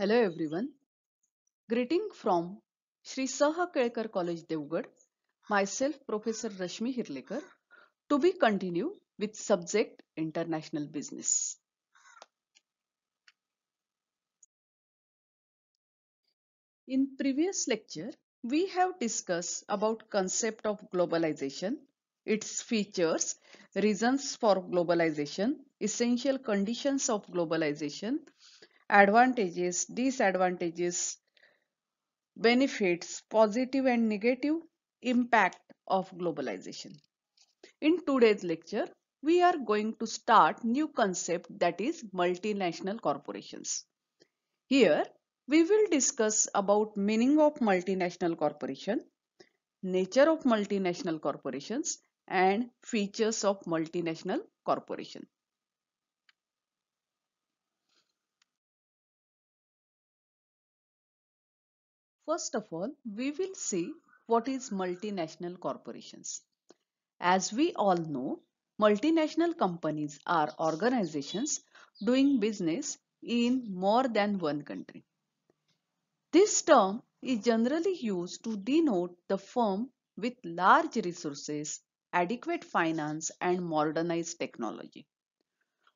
Hello everyone. Greeting from Sri Saha Kelkar College Devugad. Myself Professor Rashmi Hirlekar. To be continue with subject International Business. In previous lecture, we have discussed about concept of globalization, its features, reasons for globalization, essential conditions of globalization, advantages, disadvantages, benefits, positive and negative impact of globalization. In today's lecture, we are going to start new concept that is multinational corporations. Here, we will discuss about meaning of multinational corporation, nature of multinational corporations and features of multinational corporation. First of all, we will see what is multinational corporations. As we all know, multinational companies are organizations doing business in more than one country. This term is generally used to denote the firm with large resources, adequate finance and modernized technology.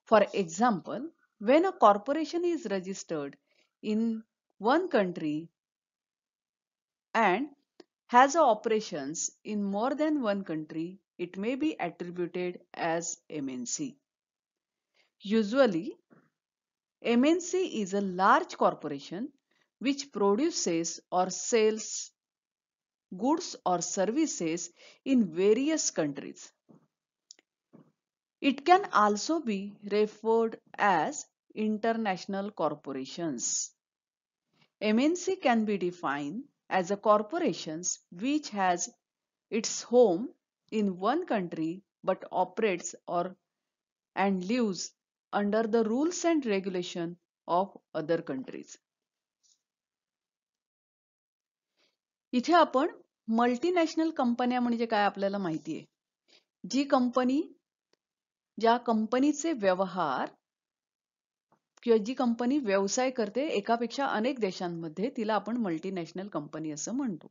For example, when a corporation is registered in one country and has operations in more than one country, it may be attributed as MNC. Usually, MNC is a large corporation which produces or sells goods or services in various countries. It can also be referred as international corporations. MNC can be defined as a corporations which has its home in one country but operates or and lives under the rules and regulation of other countries. इथे आपण multinational कंपन्या म्हणजे काय आपल्याला माहिती आहे जी company ज्या कंपनीचे व्यवहार किंवा जी कंपनी व्यवसाय करते एकापेक्षा अनेक देशांमध्ये तिला आपण मल्टीनॅशनल कंपनी असं म्हणतो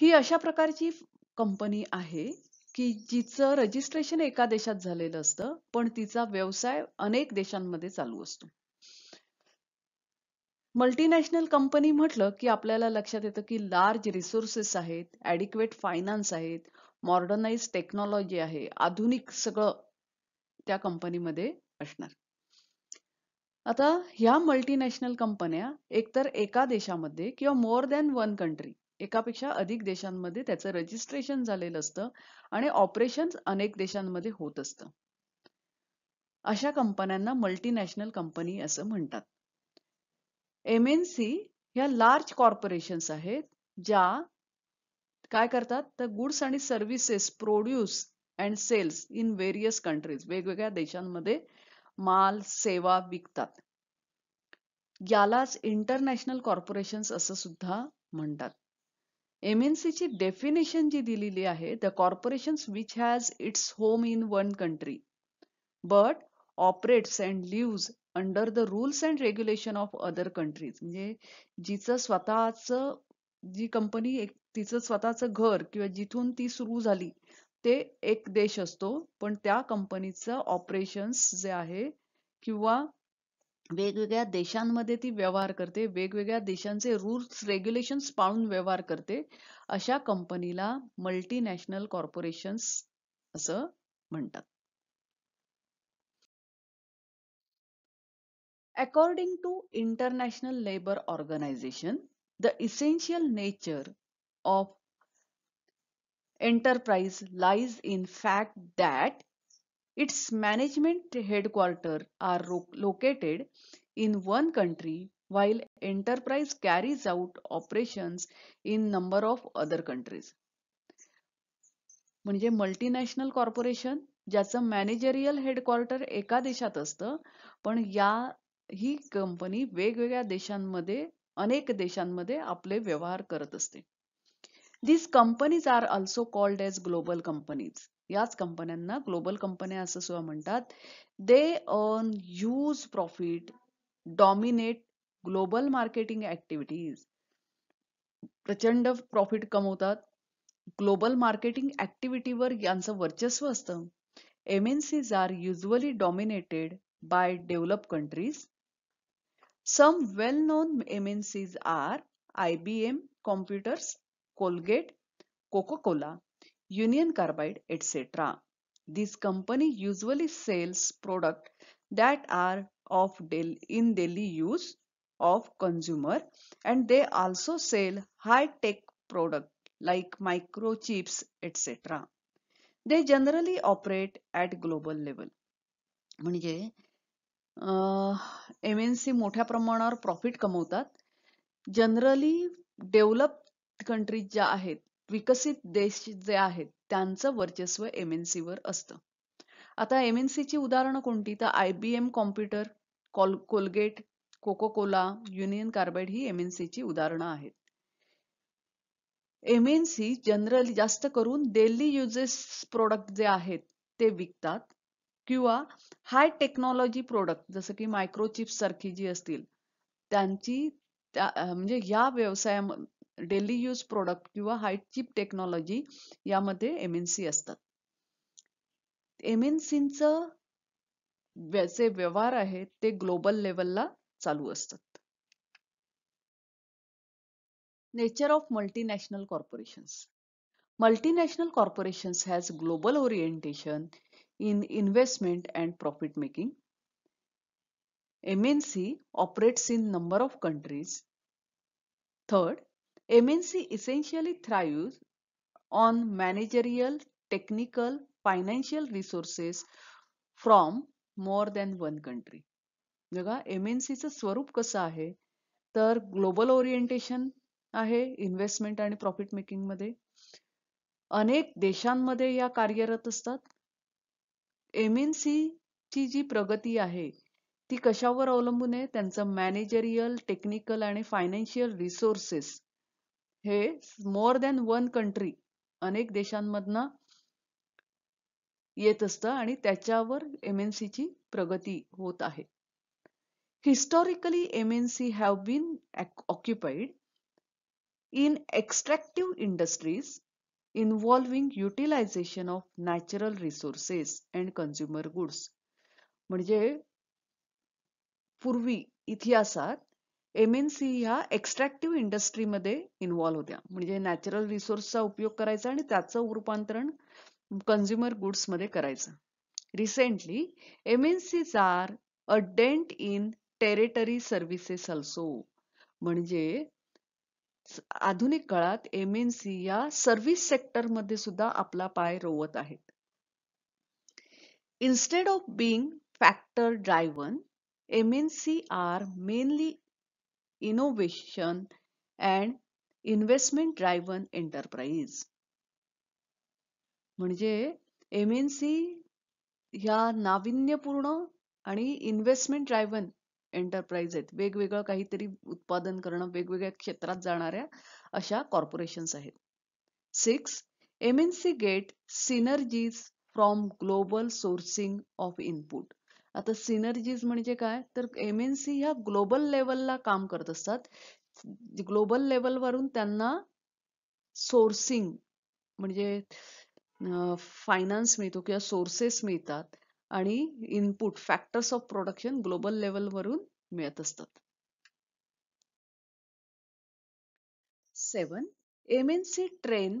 ही अशा प्रकारची कंपनी आहे की जिचं रजिस्ट्रेशन एका देशात झालेलं असतं पण तिचा व्यवसाय अनेक देशांमध्ये चालू असतो मल्टीनॅशनल कंपनी म्हटलं की आपल्याला लक्षात येतं की लार्ज रिसोर्सेस आहेत ॲडिक्वेट फायनान्स आहेत मॉडर्नाइज टेक्नॉलॉजी आहे आधुनिक सगळं त्या कंपनीमध्ये असणार आता ह्या मल्टीनॅशनल कंपन्या एकतर एका देशामध्ये किंवा मोर दॅन वन कंट्री एकापेक्षा अधिक देशांमध्ये त्याचं रजिस्ट्रेशन झालेलं असतं आणि ऑपरेशन अनेक देशांमध्ये होत असतं अशा कंपन्यांना मल्टीनॅशनल कंपनी असं म्हणतात एम एन सी ह्या लार्ज कॉर्पोरेशन्स आहेत ज्या काय करतात तर गुड्स आणि services produce and sales in various countries वेगवेगळ्या देशांमध्ये माल सेवा विकतात यालाच इंटरनॅशनल कॉर्पोरेशन असं सुद्धा म्हणतात एमएनसी ची डेफिनेशन जी दिलेली आहे the corporation which has its home in one country but operates and lives under the rules and regulation of other countries म्हणजे जिचं स्वतःच जी कंपनी एक तिचं स्वतःचं घर किंवा जिथून ती सुरू झाली ते एक देश असतो पण त्या कंपनीचं ऑपरेशन्स जे आहे किंवा वेगवेगळ्या देशांमध्ये ती व्यवहार करते वेगवेगळ्या देशांचे रूल्स रेग्युलेशन्स पाळून व्यवहार करते अशा कंपनीला मल्टीनॅशनल कॉर्पोरेशन्स असं म्हणतात according to International Labour Organisation the essential nature of enterprise lies in fact that its management headquarters are located in one country while enterprise carries out operations in number of other countries म्हणजे multinational corporation ज्याचं managerial headquarter एका देशात असतं पण या ही company वेगवेगळ्या देशांमध्ये अनेक देशांमध्ये आपले व्यवहार करत असते these companies are also called as global companies याच कंपन्यांना ग्लोबल कंपन्या असं सुद्धा म्हणतात they earn huge profit dominate global marketing activities प्रचंड प्रॉफिट कमवतात ग्लोबल मार्केटिंग ऍक्टिव्हिटीवर यांचं वर्चस्व असतं MNCs are usually dominated by developed countries. Some well-known MNCs are IBM Computers, Colgate Coca Cola Union Carbide etcetera this company usually sells product that are of in daily use of consumer and they also sell hi tech product like microchips etcetera they generally operate at global level म्हणजे M N C मोठ्या प्रमाणावर profit कमवतात generally develop countries ज्या आहेत विकसित देश जे आहेत त्यांचं वर्चस्व एम एन सीवर असतं आता एम एन सीची उदाहरणं कोणती तर I computer Colgate Coca Cola Union Carbide ही एम एन सीची उदाहरणं आहेत एमएनसी एन जनरली जास्त करून डेली युजेस प्रोडक्ट जे आहेत ते विकतात किंवा हाय टेक्नॉलॉजी प्रोडक्ट जसं की मायक्रोचिप्स सारखी जी असतील त्यांची त्या म्हणजे या व्यवसाया डेली यूज प्रोडक्ट किंवा हाय चिप टेक्नॉलॉजी यामध्ये एम एन सी असतात एम एन सीचं जे व्यवहार आहेत ते ग्लोबल लेवलला चालू असतात nature of multinational corporations multinational corporations has global orientation in investment and profit making C operates in number of countries third MNC essentially thrives on managerial, technical, financial resources from more than one country बघा M N स्वरूप कसं आहे तर global orientation आहे investment आणि profit मेकिंगमध्ये अनेक देशांमध्ये या कार्यरत असतात एम एन जी प्रगती आहे ती कशावर अवलंबून आहे त्यांचं मॅनेजरियल टेक्निकल आणि फायनान्शियल रिसोर्सेस हे मोर दॅन वन कंट्री अनेक देशांमधनं येत असतं आणि त्याच्यावर एम एन सीची प्रगती होत आहे historically M N C have been occupied in extractive industries involving utilisation of natural resources and consumer goods म्हणजे पूर्वी इतिहासात एम एन सी ह्या एक्स्ट्रॅक्टिव्ह इंडस्ट्रीमध्ये इन्व्हॉल्व होत्या म्हणजे नॅचरल रिसोर्सचा उपयोग करायचा आणि त्याचं रूपांतरण कन्झ्युमर मध्ये करायचं recently M N Cs are a dent in territory services also म्हणजे आधुनिक काळात एम एन सी या सर्व्हिस सेक्टरमध्ये सुद्धा आपला पाय रोवत आहेत instead of being factor driven M N C are mainly innovation and investment driven enterprise म्हणजे एम एन सी ह्या नाविन्यपूर्ण आणि इन्व्हेस्टमेंट ड्रायव्हन एंटरप्राइज आहेत वेगवेगळं काहीतरी उत्पादन करणं वेगवेगळ्या क्षेत्रात जाणाऱ्या अशा कॉर्पोरेशन्स आहेत six M N C get synergies from global sourcing of input आता सिनर्जीज म्हणजे काय तर एम एन सी ह्या ग्लोबल लेवलला काम करत असतात ग्लोबल लेवलवरून त्यांना सोर्सिंग म्हणजे फायनान्स मिळतो किंवा सोर्सेस मिळतात आणि input factors of production global वरून मिळत असतात seven M N C train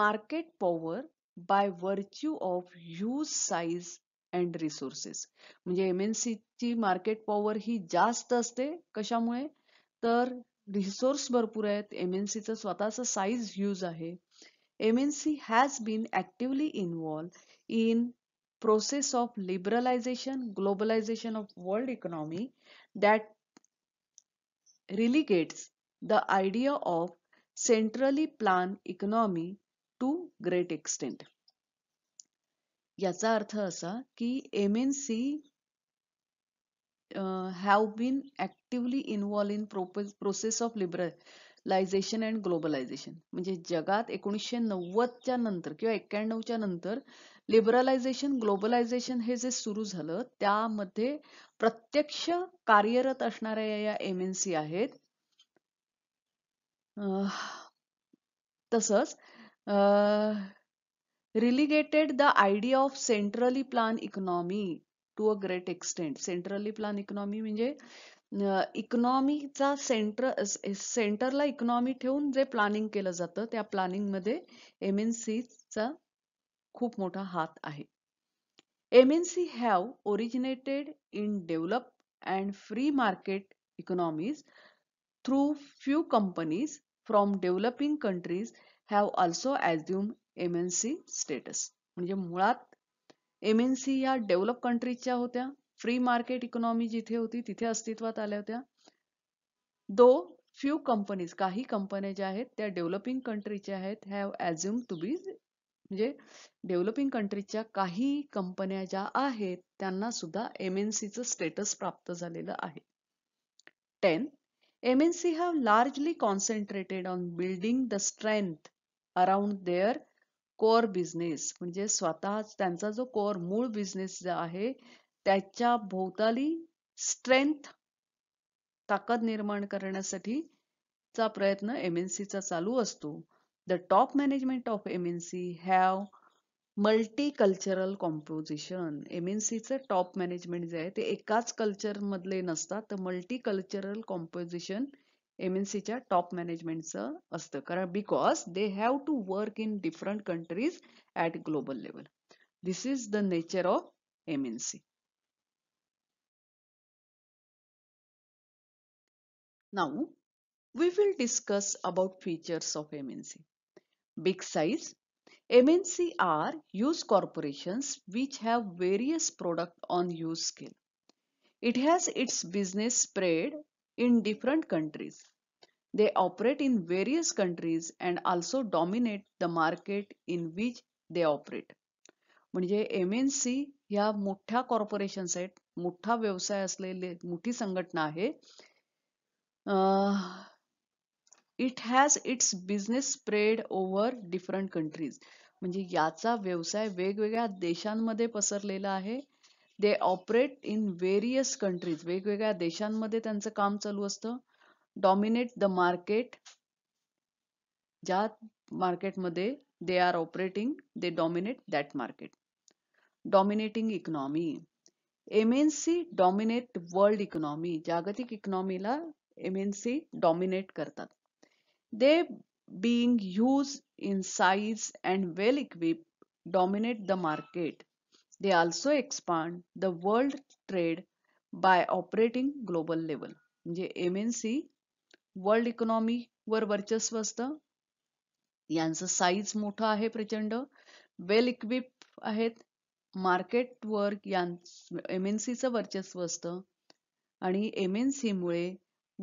market power by virtue of huge size and resources म्हणजे एम एन सीची मार्केट पॉवर ही जास्त असते कशामुळे तर रिसोर्स भरपूर आहेत एम एन सीचं स्वतःचं साईज ह्यूज आहे M N C has been actively involve in process of liberalisation globalisation of world economy that relegates the idea of centrally plan economy to great extent याचा अर्थ असा की M N C have been actively involve in process of liberalisation and globalisation म्हणजे जगात एकोणीसशे नव्वदच्या नंतर किंवा एक्क्याण्णवच्या नंतर लिबरलायझेशन ग्लोबलायझेशन हे जे सुरू झालं त्यामध्ये प्रत्यक्ष कार्यरत असणाऱ्या या एम एन सी आहेत तसंच relegated the idea of centrally plan economy to a great extent. Centrally plan economy म्हणजे इकॉनॉमीचा सेंटर सेंटरला इकॉनॉमी ठेवून जे प्लॅनिंग केलं जातं त्या प्लॅनिंगमध्ये एम एन चा खूप मोठा हात आहे M N C have originated in develop and free market economies through few companies from developing countries have also assume M N C status म्हणजे मुळात एम एन सी या डेव्हलप कंट्रीजच्या होत्या फ्री मार्केट इकॉनॉमी जिथे होती तिथे अस्तित्वात आल्या होत्या दो फ्यू कंपनीज काही कंपन्या ज्या आहेत त्या डेव्हलपिंग कंट्रीच्या आहेत हॅव ॲज्युम टू बी म्हणजे डेव्हलपिंग कंट्रीजच्या काही कंपन्या ज्या आहेत त्यांना सुद्धा एम एन सीचं स्टेटस प्राप्त झालेलं आहे ten M N C have largely concentrated on building the strength around their core business म्हणजे स्वतः त्यांचा जो कोर मूळ बिझनेस जो आहे त्याच्या भोवताली स्ट्रेंथ ताकद निर्माण करण्यासाठी चा प्रयत्न एम एन सीचा चालू असतो the top management of M N C have multi cultural composition M N सीचं टॉप मॅनेजमेंट जे आहे ते एकाच कल्चरमधले नसतात तर मल्टी कल्चरल कॉम्पोजिशन एमएनसीच्या टॉप मॅनेजमेंटचं असतं कारण because they have to work in different countries at global level this is the nature of MNC now we will discuss about features of MNC. Big size. MNC are use corporations which have various product on use scale. It has its business spread in different countries. They operate in various countries and also dominate the market in which they operate. म्हणजे M N C ह्या मोठ्या corporation आहेत मोठा व्यवसाय असलेले मोठी संघटना आहे it has its business spread over different countries म्हणजे याचा व्यवसाय वेगवेगळ्या देशांमध्ये पसरलेला आहे they operate in various countries वेगवेगळ्या देशांमध्ये त्यांचं काम चालू असतं dominate the market ज्या मार्केटमध्ये they are operating they dominate that market dominating economy MNC dominate world economy जागतिक इकॉनॉमीला एमएनसी डॉमिनेट करतात they being huge in size and well equip dominate the market they also expand the world trade by operating global level म्हणजे MNC world economy वर वर्चस्व असतं यांचं size मोठं आहे प्रचंड वेल इक्विप आहेत मार्केट यां एम एन वर्चस्व असतं आणि एम एन सीमुळे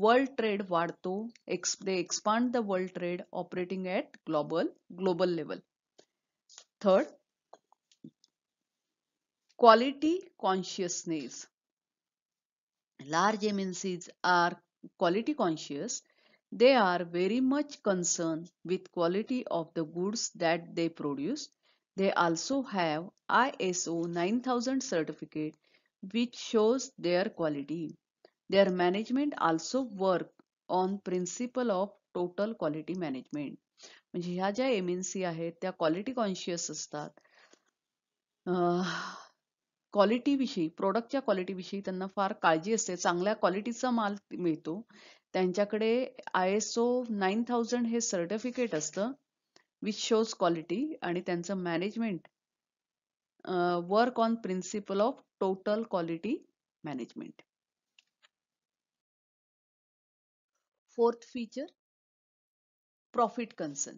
वर्ल्ड ट्रेड वाढतो ex expand the world trade operating at global global level third large consciousness large MNCs are quality conscious, they are very much concerned with quality of the goods that they produce. They also have ISO 9000 certificate which shows their quality. Their management also work on principle of total quality management. म्हणजे ह्या ज्या M N C आहेत त्या quality conscious असतात क्वालिटीविषयी प्रोडक्टच्या क्वालिटीविषयी त्यांना फार काळजी असते चांगल्या क्वालिटीचा माल मिळतो त्यांच्याकडे I S O nine thousand हे सर्टिफिकेट असतं विच शोज क्वालिटी आणि त्यांचं management work on principle of total quality management fourth feature profit concern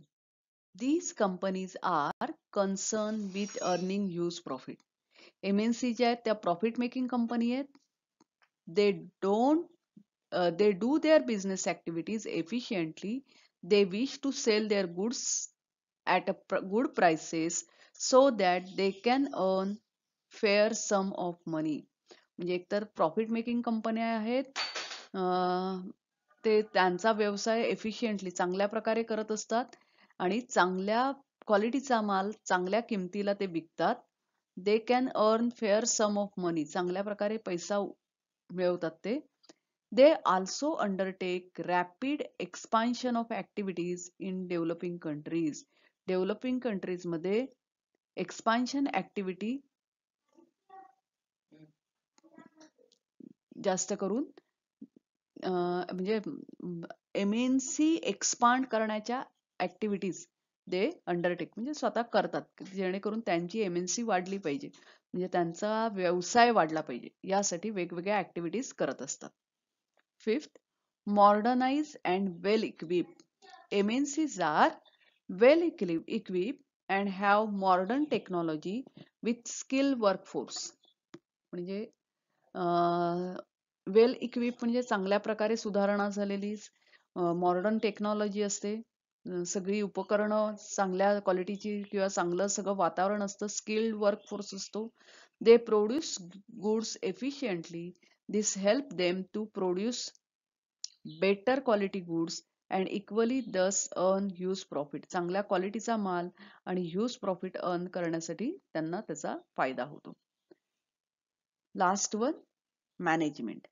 these companies are concern with earning huge profit M N C ज्या आहेत त्या profit making company आहेत they don't they do their business activities efficiently they wish to sell their goods at a good prices so that they can earn fair sum of money म्हणजे एकतर profit making कंपन्या आहेत ते त्यांचा व्यवसाय efficiently चांगल्या प्रकारे करत असतात आणि चांगल्या क्वालिटीचा माल चांगल्या किमतीला ते विकतात they can earn fair sum of money चांगल्या प्रकारे पैसा मिळवतात ते they also undertake rapid expansion of activities in developing countries developing कंट्रीजमध्ये एक्सपान्शन ऍक्टिव्हिटी जास्त करून म्हणजे सी एक्सपांड करण्याच्या ऍक्टिव्हिटीज दे अंडरटेक म्हणजे स्वतः करतात जेणेकरून त्यांची एमएनसी वाढली पाहिजे म्हणजे त्यांचा व्यवसाय वाढला पाहिजे यासाठी वेगवेगळ्या ऍक्टिव्हिटीज करत असतात fifth modernize and well equip M are well equip and have modern technology with skill workforce म्हणजे वेल इक्विप म्हणजे चांगल्या प्रकारे सुधारणा झालेली मॉडर्न टेक्नॉलॉजी असते सगळी उपकरणं चांगल्या क्वालिटीची किंवा चांगलं सगळं वातावरण असतं स्किल्ड वर्कफोर्स असतो they produce goods efficiently this help them to produce better quality goods and equally thus earn huge profit चांगल्या क्वालिटीचा माल आणि ह्यूज प्रॉफिट अर्न करण्यासाठी त्यांना त्याचा फायदा होतो last one management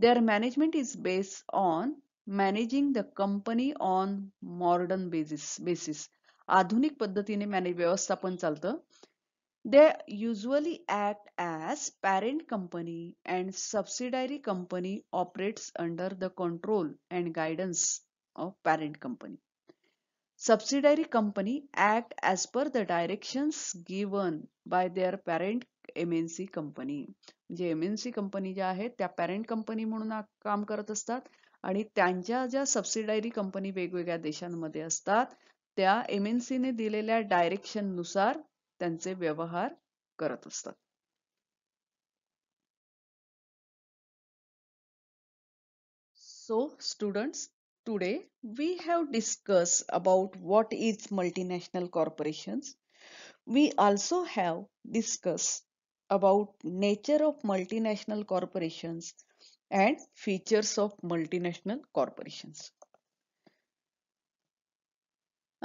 their management is based on managing the company on modern basis basis आधुनिक पद्धतीने मॅनेज व्यवस्थापन चालतं they usually act as parent company and subsidiary company operates under the control and guidance of parent company act company per the per given by their parent M N C company म्हणजे M N C company ज्या आहेत त्या parent company म्हणून काम करत असतात आणि त्यांच्या ज्या सबसिडायरी कंपनी वेगवेगळ्या देशांमध्ये असतात त्या एम एन सीने दिलेल्या नुसार त्यांचे व्यवहार करत असतात so students, today we have discuss about what is multinational corporations. We also have discuss about nature of multinational corporations and features of multinational corporations.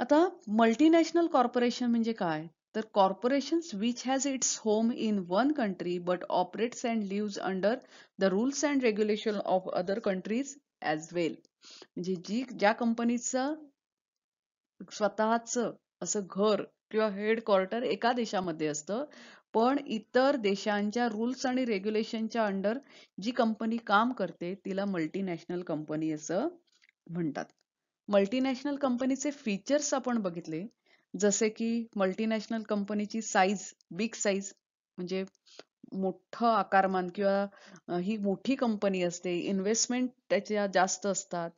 आता मल्टीनॅशनल कॉर्पोरेशन म्हणजे काय तर corporation which has its home in one country but operates and live under the rules and regulation of other countries as well म्हणजे जी ज्या कंपनीचं स्वतःच असं घर किंवा हेड एका देशामध्ये असतं पण इतर देशांच्या रुल्स आणि रेग्युलेशनच्या अंडर जी कंपनी काम करते तिला मल्टीनॅशनल कंपनी असं म्हणतात मल्टीनॅशनल कंपनीचे फीचर्स आपण बघितले जसे की मल्टीनॅशनल कंपनीची साईज बिग साईज म्हणजे मोठं आकारमान किंवा ही मोठी कंपनी असते इन्व्हेस्टमेंट त्याच्या जास्त असतात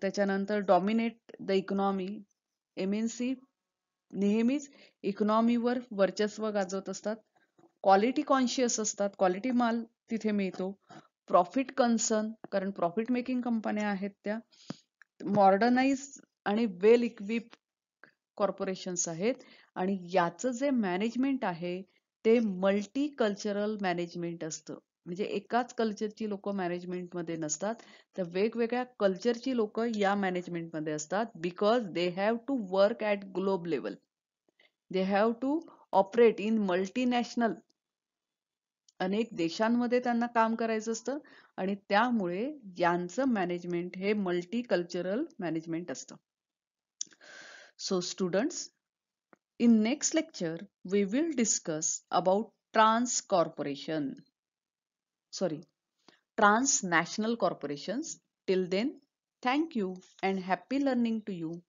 त्याच्यानंतर dominate the economy M N C नेहमीच इकॉनॉमीवर वर्चस्व गाजवत असतात क्वालिटी कॉन्शियस असतात क्वालिटी माल तिथे मिळतो प्रॉफिट कन्सर्न कारण प्रॉफिट मेकिंग कंपन्या आहेत त्या मॉडर्नाइज आणि वेल इक्विप कॉर्पोरेशन्स आहेत आणि याचं जे मॅनेजमेंट आहे ते मल्टी कल्चरल मॅनेजमेंट असतं म्हणजे एकाच कल्चरची लोक मॅनेजमेंटमध्ये नसतात तर वेगवेगळ्या कल्चरची लोक या मॅनेजमेंटमध्ये असतात because they have to work at globe level they have to operate in multinational अनेक देशांमध्ये त्यांना काम करायचं असतं आणि त्यामुळे यांचं मॅनेजमेंट हे मल्टी कल्चरल मॅनेजमेंट असतं so students in next lecture we will discuss about trans corporation sorry, transnational corporations. Till then, thank you and happy learning to you.